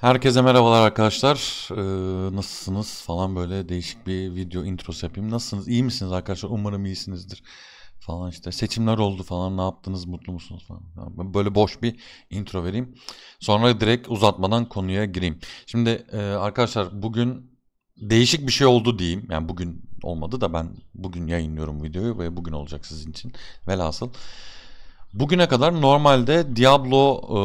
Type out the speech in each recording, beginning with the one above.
Herkese merhabalar arkadaşlar. Ee, nasılsınız falan böyle değişik bir video introsu yapayım. Nasılsınız? İyi misiniz arkadaşlar? Umarım iyisinizdir. Falan işte seçimler oldu falan ne yaptınız mutlu musunuz falan. Böyle boş bir intro vereyim. Sonra direkt uzatmadan konuya gireyim. Şimdi e, arkadaşlar bugün değişik bir şey oldu diyeyim. Yani bugün olmadı da ben bugün yayınlıyorum videoyu ve bugün olacak sizin için. Velhasıl. Velhasıl Bugüne kadar normalde Diablo e,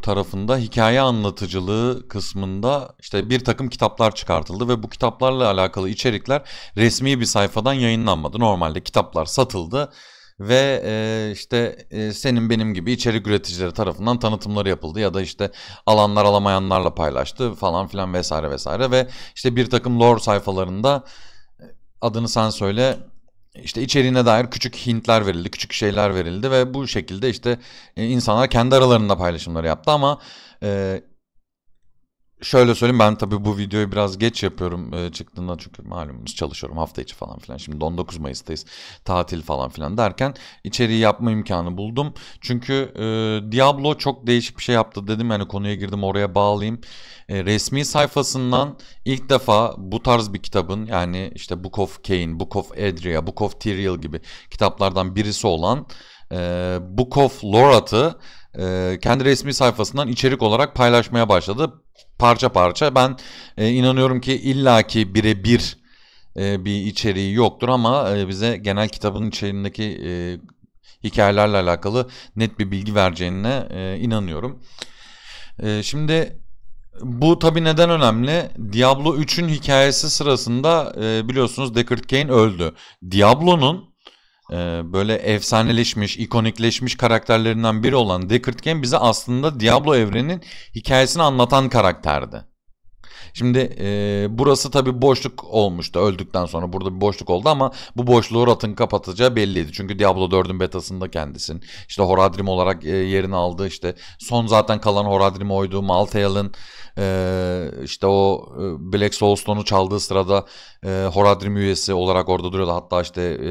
tarafında hikaye anlatıcılığı kısmında işte bir takım kitaplar çıkartıldı ve bu kitaplarla alakalı içerikler resmi bir sayfadan yayınlanmadı. Normalde kitaplar satıldı ve e, işte e, senin benim gibi içerik üreticileri tarafından tanıtımları yapıldı ya da işte alanlar alamayanlarla paylaştı falan filan vesaire vesaire ve işte bir takım lore sayfalarında e, adını sen söyle işte içeriğine dair küçük hintler verildi, küçük şeyler verildi ve bu şekilde işte e, insanlar kendi aralarında paylaşımları yaptı ama e, şöyle söyleyeyim ben tabii bu videoyu biraz geç yapıyorum e, çıktığından çünkü malumunuz çalışıyorum hafta içi falan filan. Şimdi 19 Mayıs'tayız tatil falan filan derken içeriği yapma imkanı buldum. Çünkü e, Diablo çok değişik bir şey yaptı dedim yani konuya girdim oraya bağlayayım. E, resmi sayfasından ilk defa bu tarz bir kitabın yani işte Book of Cain, Book of Edria, Book of Tyrael gibi kitaplardan birisi olan e, Book of Lorat'ı ee, kendi resmi sayfasından içerik olarak paylaşmaya başladı. Parça parça ben e, inanıyorum ki illaki birebir e, bir içeriği yoktur ama e, bize genel kitabın içeriğindeki e, hikayelerle alakalı net bir bilgi vereceğine inanıyorum. şimdi bu tabi neden önemli? Diablo 3'ün hikayesi sırasında biliyorsunuz Deckard Cain öldü. Diablo'nun e, böyle efsaneleşmiş, ikonikleşmiş karakterlerinden biri olan Deckard Kane bize aslında Diablo evreninin hikayesini anlatan karakterdi. Şimdi e, burası tabi boşluk olmuştu öldükten sonra burada bir boşluk oldu ama bu boşluğu Rat'ın kapatacağı belliydi. Çünkü Diablo 4'ün betasında kendisin. işte Horadrim olarak e, yerini aldı. işte son zaten kalan Horadrim oydu. Maltail'ın e, işte o e, Black Soulstone'u çaldığı sırada e, Horadrim üyesi olarak orada duruyordu. Hatta işte e,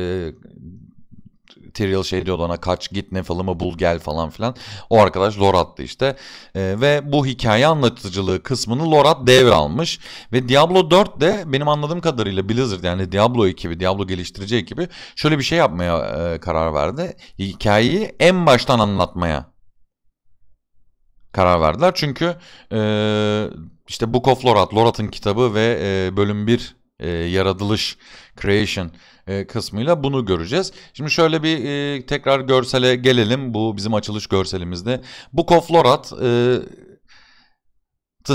Tyrael şey diyordu ona kaç git Nefal'ımı bul gel falan filan. O arkadaş Lorat'tı işte. E, ve bu hikaye anlatıcılığı kısmını Lorat devralmış. Ve Diablo 4 de benim anladığım kadarıyla Blizzard yani Diablo ekibi, Diablo geliştirici ekibi şöyle bir şey yapmaya e, karar verdi. Hikayeyi en baştan anlatmaya karar verdiler. Çünkü e, işte Book of Lorat, Lorat'ın kitabı ve e, bölüm 1 e, yaratılış, creation e, kısmıyla bunu göreceğiz. Şimdi şöyle bir e, tekrar görsele gelelim. Bu bizim açılış görselimizde. Bu koflorat e,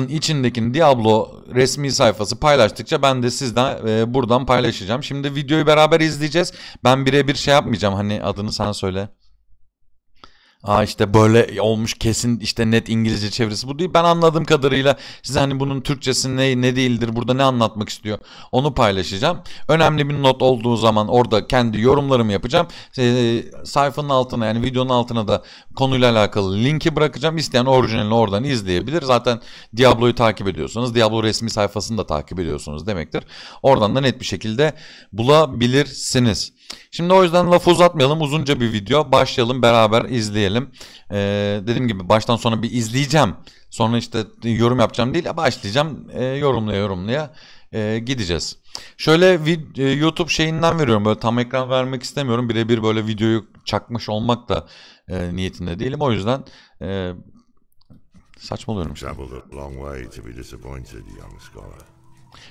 içindeki Diablo resmi sayfası paylaştıkça ben de sizden e, buradan paylaşacağım. Şimdi videoyu beraber izleyeceğiz. Ben birebir şey yapmayacağım. Hani adını sen söyle. Aa işte böyle olmuş kesin işte net İngilizce çevirisi bu değil. Ben anladığım kadarıyla size hani bunun Türkçesi ne, ne değildir burada ne anlatmak istiyor onu paylaşacağım. Önemli bir not olduğu zaman orada kendi yorumlarımı yapacağım. Ee, sayfanın altına yani videonun altına da konuyla alakalı linki bırakacağım. İsteyen orijinalini oradan izleyebilir. Zaten Diablo'yu takip ediyorsanız Diablo resmi sayfasını da takip ediyorsunuz demektir. Oradan da net bir şekilde bulabilirsiniz. Şimdi o yüzden lafı uzatmayalım. Uzunca bir video. Başlayalım beraber izleyelim. Ee, dediğim gibi baştan sona bir izleyeceğim. Sonra işte yorum yapacağım değil. Başlayacağım e, ee, yorumlaya yorumlaya e, gideceğiz. Şöyle e, YouTube şeyinden veriyorum. Böyle tam ekran vermek istemiyorum. Birebir böyle videoyu çakmış olmak da e, niyetinde değilim. O yüzden e, saçmalıyorum. Işte.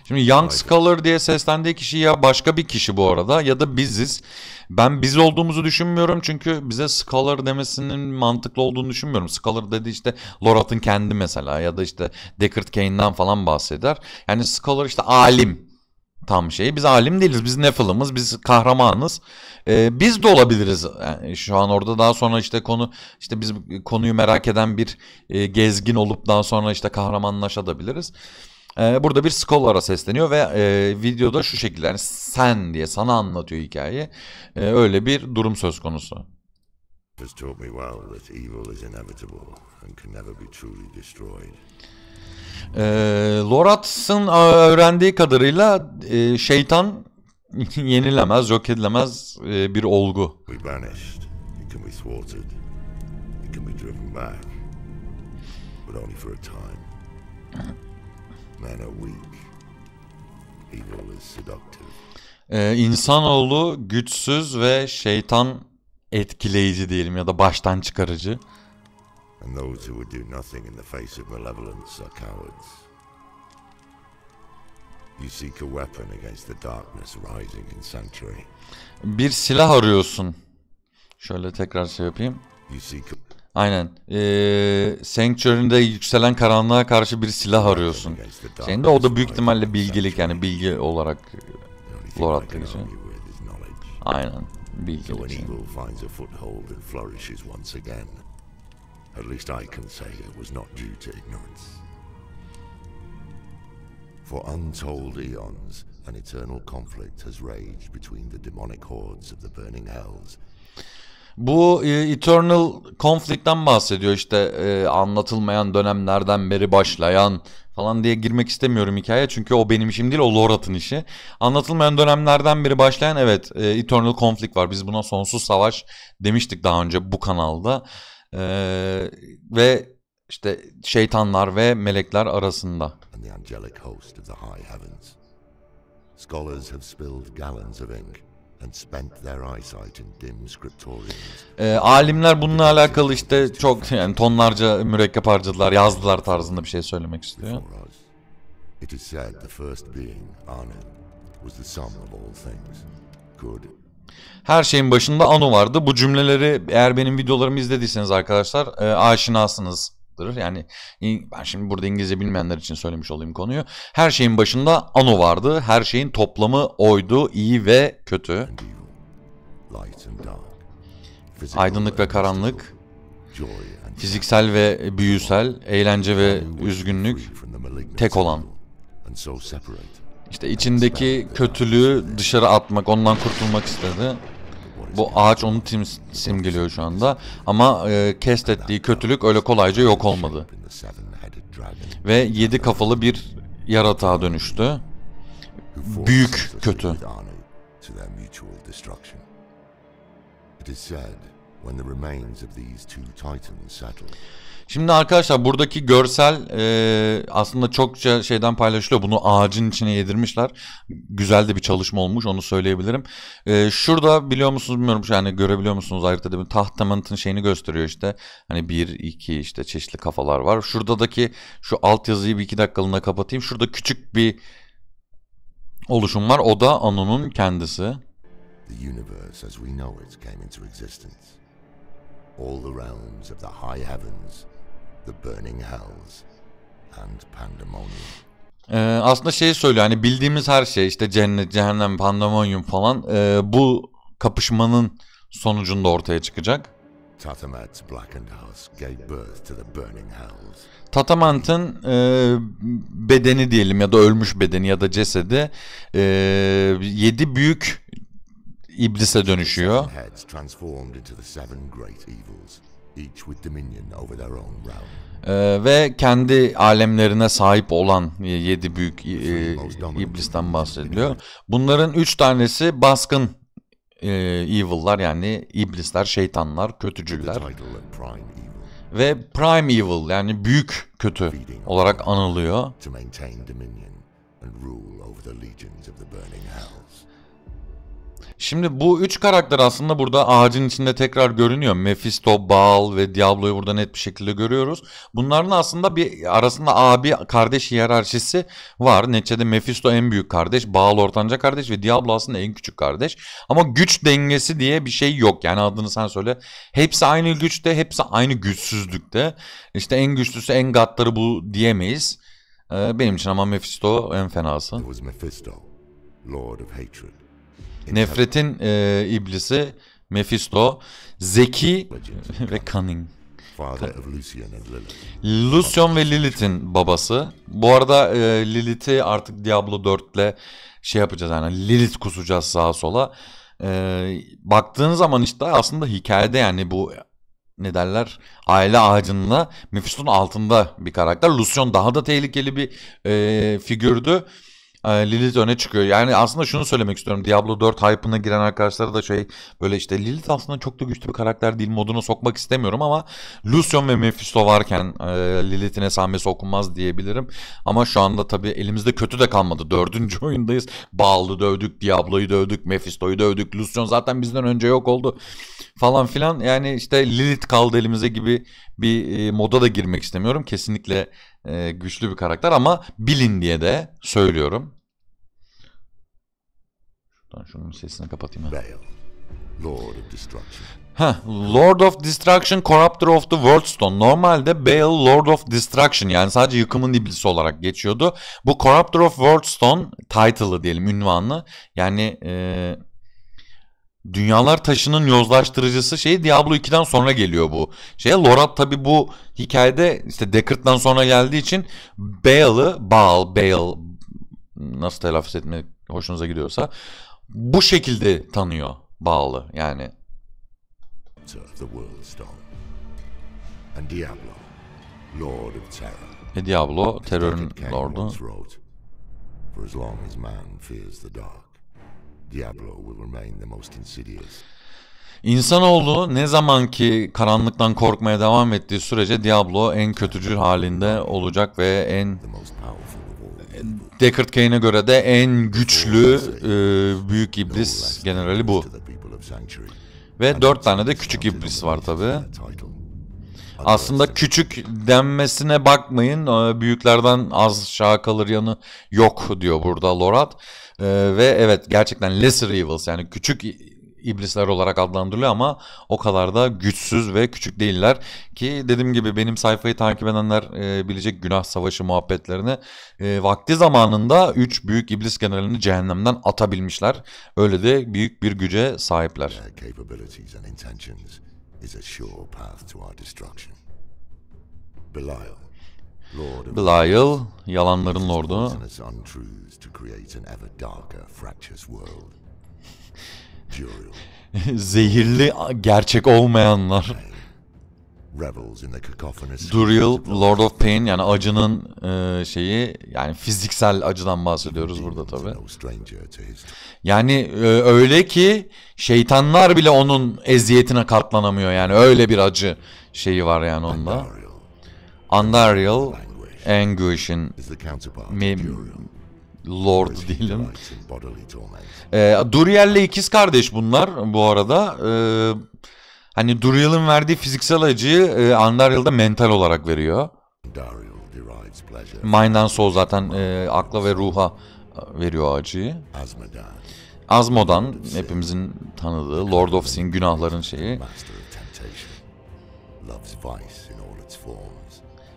Şimdi Young Scholar diye seslendiği kişi ya başka bir kişi bu arada ya da biziz. Ben biz olduğumuzu düşünmüyorum çünkü bize Scholar demesinin mantıklı olduğunu düşünmüyorum. Scholar dedi işte Lorat'ın kendi mesela ya da işte Descartes Kane'den falan bahseder. Yani Scholar işte alim tam şeyi. Biz alim değiliz. Biz Nephilim'iz. Biz kahramanız. Ee, biz de olabiliriz. Yani şu an orada daha sonra işte konu işte biz konuyu merak eden bir e, gezgin olup daha sonra işte kahramanlaşabiliriz. Ee, burada bir Scholar'a sesleniyor ve e, videoda şu şekilde yani sen diye sana anlatıyor hikayeyi. E, öyle bir durum söz konusu. Has ee, E, Loratz'ın öğrendiği kadarıyla e, şeytan yenilemez, yok edilemez e, bir olgu. We ee, insanoğlu güçsüz ve şeytan etkileyici diyelim ya da baştan çıkarıcı. And those who would do nothing in the face of malevolence are cowards. You seek a weapon against the darkness rising in sanctuary. Bir silah arıyorsun. Şöyle tekrar şey yapayım. You seek a... Aynen. Ee, Sanctuary'de yükselen karanlığa karşı bir silah arıyorsun. Şimdi o da büyük ihtimalle bilgilik yani bilgi olarak e, lore adlı Aynen. Bilgilik. For untold eons, an eternal conflict has raged between the demonic hordes of the burning hells bu e, Eternal Conflict'ten bahsediyor işte e, anlatılmayan dönemlerden beri başlayan falan diye girmek istemiyorum hikaye çünkü o benim işim değil o Lorat'ın işi. Anlatılmayan dönemlerden biri başlayan evet e, Eternal Conflict var biz buna sonsuz savaş demiştik daha önce bu kanalda e, ve işte şeytanlar ve melekler arasında. Scholars have spilled gallons of ink e, alimler bununla alakalı işte çok yani tonlarca mürekkep harcadılar, yazdılar tarzında bir şey söylemek istiyor. her şeyin başında Anu vardı. Bu cümleleri eğer benim videolarımı izlediyseniz arkadaşlar e, aşinasınız kazandırır. Yani ben şimdi burada İngilizce bilmeyenler için söylemiş olayım konuyu. Her şeyin başında ano vardı. Her şeyin toplamı oydu. iyi ve kötü. Aydınlık ve karanlık. Fiziksel ve büyüsel, eğlence ve üzgünlük tek olan. İşte içindeki kötülüğü dışarı atmak, ondan kurtulmak istedi. Bu ağaç onu simgeliyor şu anda. Ama e, kest kötülük öyle kolayca yok olmadı. Ve yedi kafalı bir yaratığa dönüştü. Büyük kötü when the remains of these two titans settled. Şimdi arkadaşlar buradaki görsel e, aslında çokça şeyden paylaşılıyor. Bunu ağacın içine yedirmişler. Güzel de bir çalışma olmuş onu söyleyebilirim. E, şurada biliyor musunuz bilmiyorum yani görebiliyor musunuz ayrıca tabii Tahtament'ın şeyini gösteriyor işte. Hani bir iki işte çeşitli kafalar var. Şuradaki şu altyazıyı bir iki dakikalığına kapatayım. Şurada küçük bir oluşum var. O da Anu'nun kendisi. The universe as we know it came into existence all the realms of the high heavens, the burning hells and pandemonium. Ee, aslında şeyi söylüyor hani bildiğimiz her şey işte cennet, cehennem, pandemonium falan e, bu kapışmanın sonucunda ortaya çıkacak. Tatamet's blackened house gave birth to the burning hells. Tatamant'ın e, bedeni diyelim ya da ölmüş bedeni ya da cesedi e, yedi büyük iblise dönüşüyor. Ee, ve kendi alemlerine sahip olan yedi büyük e, iblisten bahsediliyor. Bunların üç tanesi baskın e, evil'lar yani iblisler, şeytanlar, kötücüler ve prime evil yani büyük kötü olarak anılıyor. Şimdi bu üç karakter aslında burada ağacın içinde tekrar görünüyor. Mephisto, Baal ve Diablo'yu burada net bir şekilde görüyoruz. Bunların aslında bir arasında abi kardeş hiyerarşisi var. Neticede Mephisto en büyük kardeş, Baal ortanca kardeş ve Diablo aslında en küçük kardeş. Ama güç dengesi diye bir şey yok. Yani adını sen söyle. Hepsi aynı güçte, hepsi aynı güçsüzlükte. İşte en güçlüsü en gadları bu diyemeyiz. Ee, benim için ama Mephisto en fenası. Lord of Hatred. Nefretin e, iblisi Mephisto, zeki ve cunning. Lucian ve Lilith'in babası. Bu arada e, Lilith'i artık Diablo 4'le şey yapacağız yani Lilith kusacağız sağa sola. E, baktığın zaman işte aslında hikayede yani bu ne derler aile ağacında Mephisto'nun altında bir karakter. Lucian daha da tehlikeli bir e, figürdü. Ee, Lilith öne çıkıyor. Yani aslında şunu söylemek istiyorum. Diablo 4 hype'ına giren arkadaşlara da şey böyle işte Lilith aslında çok da güçlü bir karakter değil Moduna sokmak istemiyorum ama Lucian ve Mephisto varken e, Lilith'in esamesi okunmaz diyebilirim. Ama şu anda tabii elimizde kötü de kalmadı. Dördüncü oyundayız. Bağlı dövdük, Diablo'yu dövdük, Mephisto'yu dövdük. Lucian zaten bizden önce yok oldu falan filan. Yani işte Lilith kaldı elimize gibi bir e, moda da girmek istemiyorum. Kesinlikle e, güçlü bir karakter ama bilin diye de söylüyorum. Şuradan şunun sesini kapatayım. Ben. Lord of Destruction. Heh, Lord of Destruction, Corruptor of the Worldstone. Normalde Bale Lord of Destruction yani sadece yıkımın iblisi olarak geçiyordu. Bu Corruptor of Worldstone title'ı diyelim, ünvanlı. Yani... Ee Dünyalar Taşı'nın yozlaştırıcısı şey Diablo 2'den sonra geliyor bu. Şey Lorat tabi bu hikayede işte Deckard'dan sonra geldiği için Bale'ı, Bal Bale nasıl telaffuz etme hoşunuza gidiyorsa bu şekilde tanıyor Baal'ı yani. And Diablo, E Diablo terörün lordu. For as long as man fears the dark. Diablo will remain the most insidious. İnsanoğlu ne zaman ki karanlıktan korkmaya devam ettiği sürece Diablo en kötücül halinde olacak ve en Deckard Kane'e göre de en güçlü e, büyük iblis generali bu. Ve dört tane de küçük iblis var tabi. Aslında küçük denmesine bakmayın. Büyüklerden az kalır yanı yok diyor burada Lorat. Ee, ve evet gerçekten lesser evils yani küçük iblisler olarak adlandırılıyor ama o kadar da güçsüz ve küçük değiller ki dediğim gibi benim sayfayı takip edenler e, bilecek günah savaşı muhabbetlerini e, vakti zamanında 3 büyük iblis generalini cehennemden atabilmişler. Öyle de büyük bir güce sahipler. Belial Belial, yalanların lordu. Zehirli gerçek olmayanlar. Duriel, Lord of Pain yani acının e, şeyi yani fiziksel acıdan bahsediyoruz burada tabi. Yani e, öyle ki şeytanlar bile onun eziyetine katlanamıyor yani öyle bir acı şeyi var yani onda. Unreal Anguish'in Lord değilim. E, Duriel'le ikiz kardeş bunlar bu arada. E, hani Duriel'in verdiği fiziksel acıyı e, Unreal'da mental olarak veriyor. Mind'dan Soul zaten e, akla ve ruha e, veriyor acıyı. Azmodan hepimizin tanıdığı Lord of Sin günahların şeyi.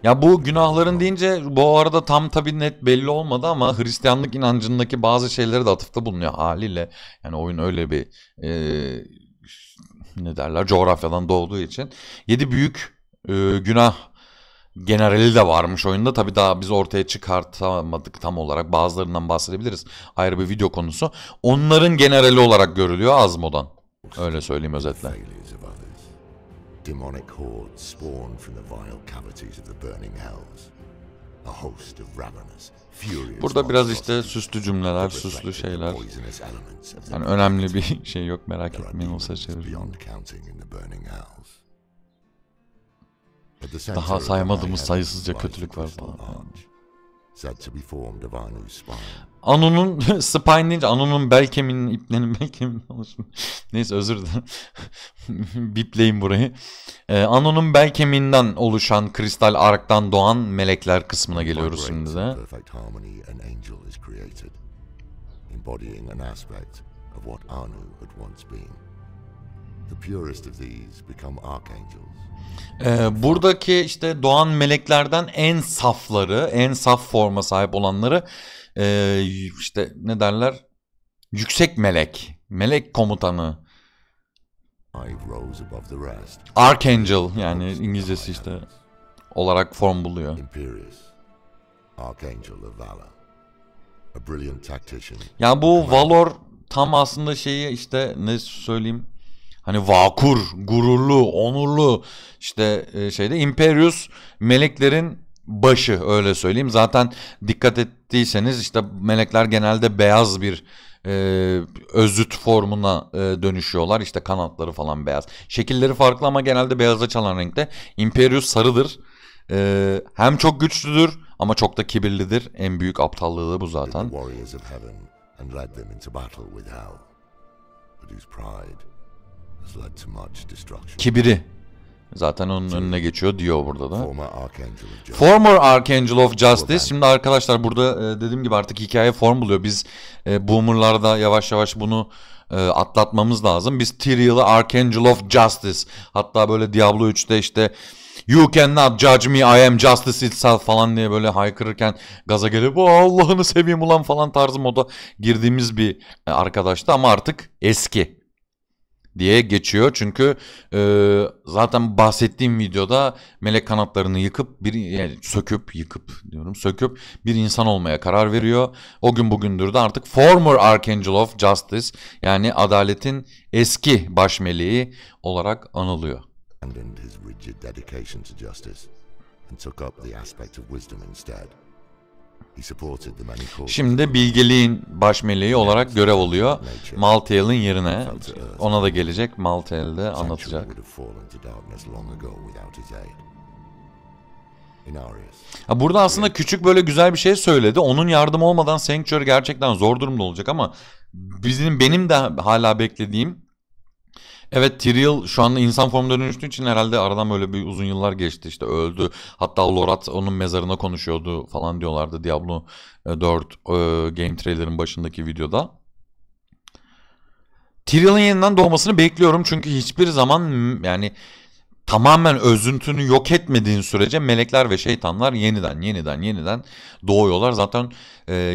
Ya bu günahların deyince bu arada tam tabi net belli olmadı ama Hristiyanlık inancındaki bazı şeylere de atıfta bulunuyor haliyle. Yani oyun öyle bir e, ne derler coğrafyadan doğduğu için. Yedi büyük e, günah generali de varmış oyunda. Tabi daha biz ortaya çıkartamadık tam olarak. Bazılarından bahsedebiliriz. Ayrı bir video konusu. Onların generali olarak görülüyor Azmo'dan. Öyle söyleyeyim özetle demonic hordes spawn from the vile cavities of the burning hells. Burada biraz işte süslü cümleler, süslü şeyler. Yani önemli bir şey yok merak etmeyin olsa çeviriyorum. Daha saymadığımız sayısızca kötülük var falan. Yani. Anu'nun spine deyince Anu'nun bel kemiğinin iplerinin bel kemiğinin oluşumu. Neyse özür dilerim. Bipleyin burayı. Ee, Anu'nun bel kemiğinden oluşan kristal arktan doğan melekler kısmına geliyoruz şimdi de. embodying an aspect of what Anu had once been. The purest of these become archangels. Ee, buradaki işte doğan meleklerden en safları, en saf forma sahip olanları e, işte ne derler yüksek melek, melek komutanı. Archangel yani İngilizcesi işte olarak form buluyor. Ya bu Valor tam aslında şeyi işte ne söyleyeyim hani vakur, gururlu, onurlu işte e, şeyde Imperius meleklerin başı öyle söyleyeyim. Zaten dikkat ettiyseniz işte melekler genelde beyaz bir e, özüt formuna e, dönüşüyorlar. İşte kanatları falan beyaz. Şekilleri farklı ama genelde beyaza çalan renkte. Imperius sarıdır. E, hem çok güçlüdür ama çok da kibirlidir. En büyük aptallığı da bu zaten. Kibiri Zaten onun önüne geçiyor diyor burada da. Former Archangel of Justice. Şimdi arkadaşlar burada e, dediğim gibi artık hikaye form buluyor. Biz e, Boomer'larda yavaş yavaş bunu e, atlatmamız lazım. Biz Tyrion'ı Archangel of Justice. Hatta böyle Diablo 3'te işte You cannot judge me, I am justice itself falan diye böyle haykırırken gaza gelip oh, Allah'ını seveyim ulan falan tarzı moda girdiğimiz bir e, arkadaştı ama artık eski diye geçiyor. Çünkü e, zaten bahsettiğim videoda melek kanatlarını yıkıp bir yani söküp yıkıp diyorum söküp bir insan olmaya karar veriyor. O gün bugündür de artık former Archangel of Justice yani adaletin eski baş meleği olarak anılıyor. And in his rigid Şimdi bilgeliğin baş meleği olarak görev oluyor. Maltael'in yerine ona da gelecek Maltael de anlatacak. burada aslında küçük böyle güzel bir şey söyledi. Onun yardım olmadan Sanctuary gerçekten zor durumda olacak ama bizim benim de hala beklediğim Evet Tyrael şu anda insan formuna dönüştüğü için herhalde aradan böyle bir uzun yıllar geçti işte öldü. Hatta Lorat onun mezarına konuşuyordu falan diyorlardı Diablo 4 e, e, game trailer'ın başındaki videoda. Tyrael'in yeniden doğmasını bekliyorum çünkü hiçbir zaman yani tamamen özüntünü yok etmediğin sürece melekler ve şeytanlar yeniden yeniden yeniden doğuyorlar. Zaten e,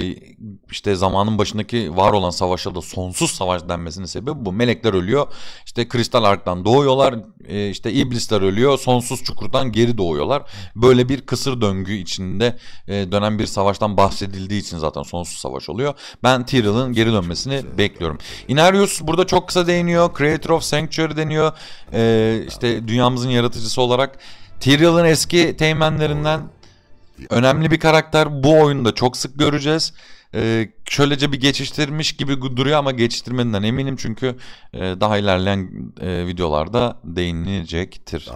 işte zamanın başındaki var olan savaşa da sonsuz savaş denmesinin sebebi bu. Melekler ölüyor. İşte kristal arktan doğuyorlar. E, işte iblisler ölüyor. Sonsuz çukurdan geri doğuyorlar. Böyle bir kısır döngü içinde e, dönen bir savaştan bahsedildiği için zaten sonsuz savaş oluyor. Ben Tyrell'ın geri dönmesini bekliyorum. Inarius burada çok kısa değiniyor. Creator of Sanctuary deniyor. E, işte dünyamızın yaratıcısı olarak Tyrell'ın eski teğmenlerinden Önemli bir karakter bu oyunda çok sık göreceğiz. Ee, şöylece bir geçiştirmiş gibi duruyor ama geçiştirmediğinden eminim çünkü e, daha ilerleyen e, videolarda değinilecektir.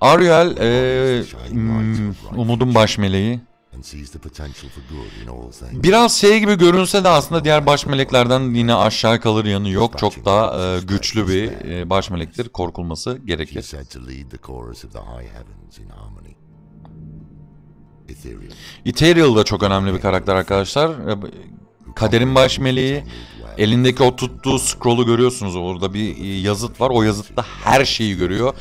Ariel, e, hmm, Umud'un baş meleği. Biraz şey gibi görünse de aslında diğer baş meleklerden yine aşağı kalır yanı yok. Çok da e, güçlü bir e, baş melektir. Korkulması gerekir. Ethereal da çok önemli bir karakter arkadaşlar. Kaderin baş meleği. Elindeki o tuttuğu scroll'u görüyorsunuz. Orada bir e, yazıt var. O yazıtta her şeyi görüyor.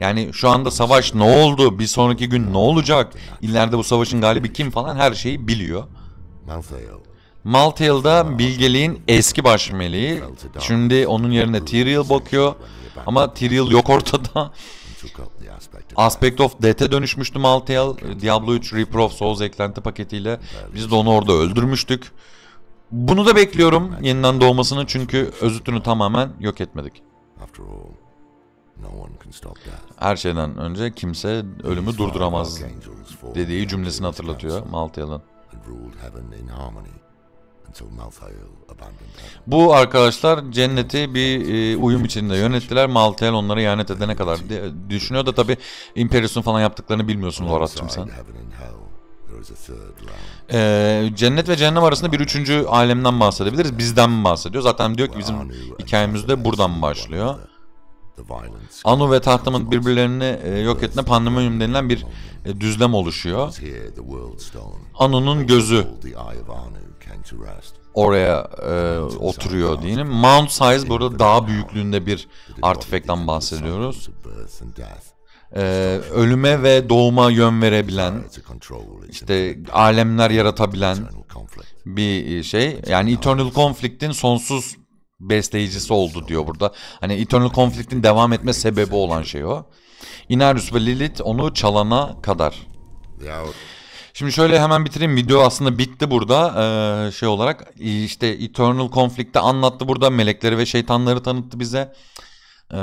Yani şu anda savaş ne oldu? Bir sonraki gün ne olacak? İleride bu savaşın galibi kim falan her şeyi biliyor. Maltail da bilgeliğin eski baş meleği. Şimdi onun yerine Tyrael bakıyor. Ama Tyrael yok ortada. Aspect of Death'e dönüşmüştüm Altayal. Diablo 3 Reaper of Souls eklenti paketiyle. Biz de onu orada öldürmüştük. Bunu da bekliyorum yeniden doğmasını çünkü özütünü tamamen yok etmedik. Her şeyden önce kimse ölümü durduramaz dediği cümlesini hatırlatıyor Maltayal'ın. Bu arkadaşlar cenneti bir e, uyum içinde yönettiler. Maltael onları ihanet edene kadar diye düşünüyor da tabi Imperius'un falan yaptıklarını bilmiyorsun Lorat'cığım sen. Ee, cennet ve cehennem arasında bir üçüncü alemden bahsedebiliriz. Bizden mi bahsediyor? Zaten diyor ki bizim hikayemiz de buradan başlıyor. Anu ve Tahtam'ın birbirlerini e, yok etme pandemonium denilen bir e, düzlem oluşuyor. Anu'nun gözü oraya e, oturuyor diyelim. Mount Size burada daha büyüklüğünde bir artifektten bahsediyoruz. E, ölüme ve doğuma yön verebilen, işte alemler yaratabilen bir e, şey. Yani Eternal Conflict'in sonsuz besleyicisi oldu diyor burada. Hani Eternal Conflict'in devam etme sebebi olan şey o. Inarius ve Lilith onu çalana kadar. Şimdi şöyle hemen bitireyim. Video aslında bitti burada. Ee, şey olarak e, işte Eternal Conflict'te anlattı burada. Melekleri ve şeytanları tanıttı bize. Ee,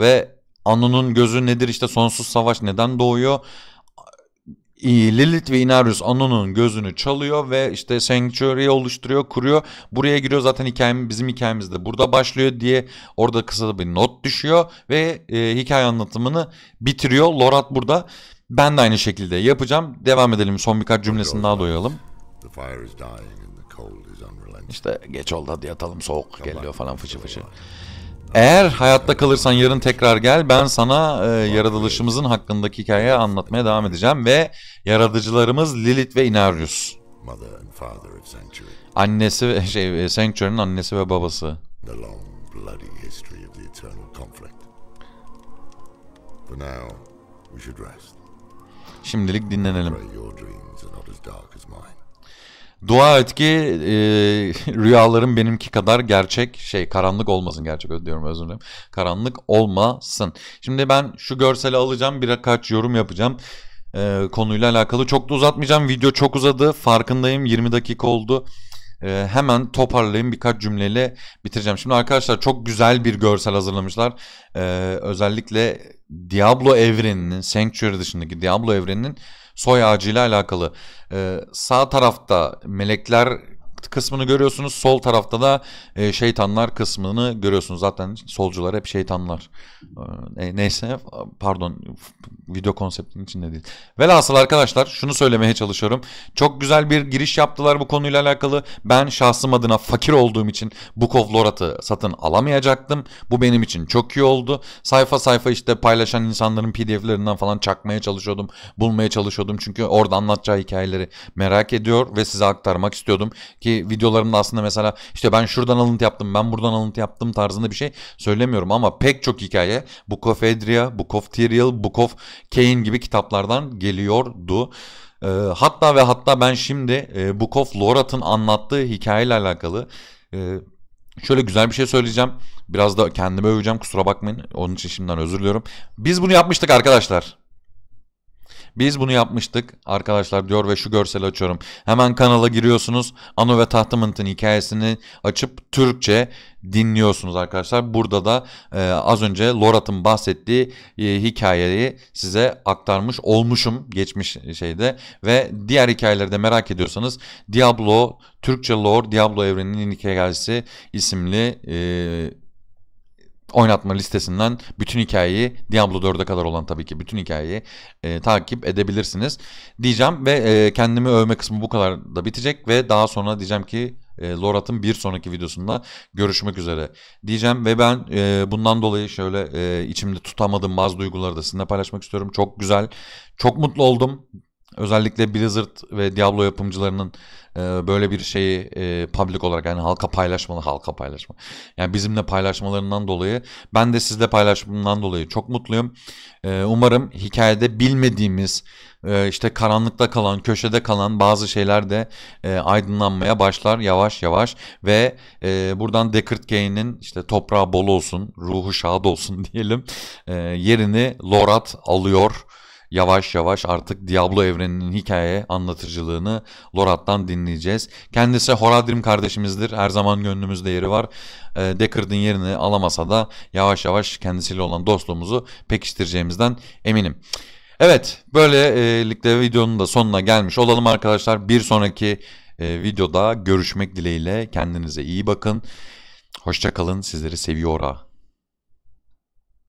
ve Anu'nun gözü nedir işte sonsuz savaş neden doğuyor? Lilith ve Inarius Anon'un gözünü çalıyor ve işte Sanctuary'i oluşturuyor, kuruyor. Buraya giriyor zaten hikayemiz bizim hikayemiz de burada başlıyor diye orada kısa bir not düşüyor ve e, hikaye anlatımını bitiriyor. Lorat burada. Ben de aynı şekilde yapacağım. Devam edelim son birkaç cümlesini daha duyalım. İşte geç oldu hadi yatalım soğuk geliyor falan fışı fışı. Eğer hayatta kalırsan yarın tekrar gel. Ben sana e, yaratılışımızın hakkındaki hikayeyi anlatmaya devam edeceğim ve yaratıcılarımız Lilith ve Inarius. Annesi ve şey e, Sanctuary'nin annesi ve babası. Şimdilik dinlenelim. Dua et ki e, rüyalarım benimki kadar gerçek şey karanlık olmasın gerçek diyorum özür dilerim. Karanlık olmasın. Şimdi ben şu görseli alacağım birkaç yorum yapacağım. E, konuyla alakalı çok da uzatmayacağım video çok uzadı farkındayım 20 dakika oldu e, hemen toparlayayım birkaç cümleyle bitireceğim. Şimdi arkadaşlar çok güzel bir görsel hazırlamışlar. E, özellikle Diablo evreninin, Sanctuary dışındaki Diablo evreninin soy ağacıyla alakalı. E, sağ tarafta melekler kısmını görüyorsunuz. Sol tarafta da e, şeytanlar kısmını görüyorsunuz. Zaten solcular hep şeytanlar. E, neyse pardon video konseptinin içinde değil. Velhasıl arkadaşlar şunu söylemeye çalışıyorum. Çok güzel bir giriş yaptılar bu konuyla alakalı. Ben şahsım adına fakir olduğum için Book of Lorat'ı satın alamayacaktım. Bu benim için çok iyi oldu. Sayfa sayfa işte paylaşan insanların pdf'lerinden falan çakmaya çalışıyordum. Bulmaya çalışıyordum. Çünkü orada anlatacağı hikayeleri merak ediyor ve size aktarmak istiyordum. Ki ki videolarımda aslında mesela işte ben şuradan alıntı yaptım, ben buradan alıntı yaptım tarzında bir şey söylemiyorum ama pek çok hikaye Book of Edria, Book of Tyriel, Book of Cain gibi kitaplardan geliyordu. Ee, hatta ve hatta ben şimdi e, Book of Lorat'ın anlattığı hikayeyle alakalı e, Şöyle güzel bir şey söyleyeceğim. Biraz da kendimi öveceğim kusura bakmayın. Onun için şimdiden özür diliyorum. Biz bunu yapmıştık arkadaşlar. Biz bunu yapmıştık arkadaşlar diyor ve şu görseli açıyorum. Hemen kanala giriyorsunuz. Anu ve Tahtamınt'ın hikayesini açıp Türkçe dinliyorsunuz arkadaşlar. Burada da e, az önce Lorat'ın bahsettiği e, hikayeyi size aktarmış olmuşum geçmiş şeyde. Ve diğer hikayeleri de merak ediyorsanız Diablo, Türkçe Lore, Diablo Evreninin Hikayesi isimli e, oynatma listesinden bütün hikayeyi Diablo 4'e kadar olan tabii ki bütün hikayeyi e, takip edebilirsiniz diyeceğim ve e, kendimi övme kısmı bu kadar da bitecek ve daha sonra diyeceğim ki e, Lorat'ın bir sonraki videosunda görüşmek üzere diyeceğim ve ben e, bundan dolayı şöyle e, içimde tutamadığım bazı duyguları da sizinle paylaşmak istiyorum. Çok güzel, çok mutlu oldum. Özellikle Blizzard ve Diablo yapımcılarının e, böyle bir şeyi e, public olarak yani halka paylaşmalı, halka paylaşma. Yani bizimle paylaşmalarından dolayı ben de sizle paylaşmamdan dolayı çok mutluyum. E, umarım hikayede bilmediğimiz e, işte karanlıkta kalan, köşede kalan bazı şeyler de e, aydınlanmaya başlar yavaş yavaş ve e, buradan Deckard Cain'in işte toprağı bol olsun, ruhu şad olsun diyelim e, yerini Lorat alıyor yavaş yavaş artık Diablo evreninin hikaye anlatıcılığını Lorat'tan dinleyeceğiz. Kendisi Horadrim kardeşimizdir. Her zaman gönlümüzde yeri var. E, ee, Deckard'ın yerini alamasa da yavaş yavaş kendisiyle olan dostluğumuzu pekiştireceğimizden eminim. Evet böylelikle e, videonun da sonuna gelmiş olalım arkadaşlar. Bir sonraki e, videoda görüşmek dileğiyle kendinize iyi bakın. Hoşçakalın sizleri seviyor.